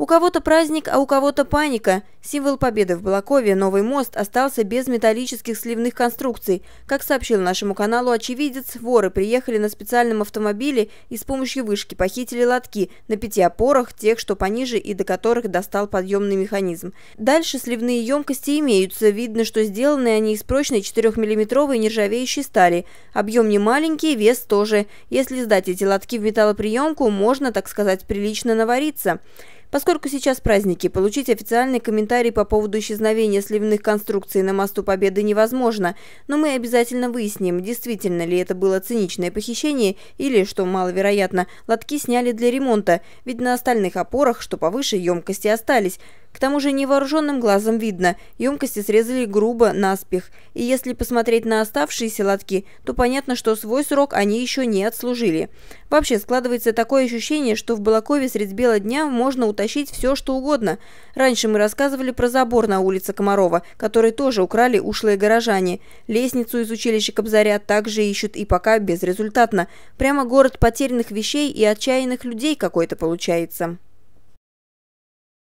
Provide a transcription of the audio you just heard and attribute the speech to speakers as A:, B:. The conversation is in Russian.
A: У кого-то праздник, а у кого-то паника. Символ победы в Балакове, новый мост, остался без металлических сливных конструкций. Как сообщил нашему каналу очевидец, воры приехали на специальном автомобиле и с помощью вышки похитили лотки на пяти опорах, тех, что пониже и до которых достал подъемный механизм. Дальше сливные емкости имеются. Видно, что сделаны они из прочной 4-миллиметровой нержавеющей стали. Объем не маленький, вес тоже. Если сдать эти лотки в металлоприемку, можно, так сказать, прилично навариться. Поскольку сейчас праздники, получить официальный комментарий по поводу исчезновения сливных конструкций на мосту Победы невозможно, но мы обязательно выясним, действительно ли это было циничное похищение или, что маловероятно, лотки сняли для ремонта, ведь на остальных опорах, что повыше, емкости остались. К тому же невооруженным глазом видно, емкости срезали грубо, наспех, и если посмотреть на оставшиеся лотки, то понятно, что свой срок они еще не отслужили. Вообще складывается такое ощущение, что в Балакове средь бела дня можно утащить все, что угодно. Раньше мы рассказывали про забор на улице Комарова, который тоже украли ушлые горожане. Лестницу из училища Кобзаря также ищут и пока безрезультатно. Прямо город потерянных вещей и отчаянных людей какой-то получается.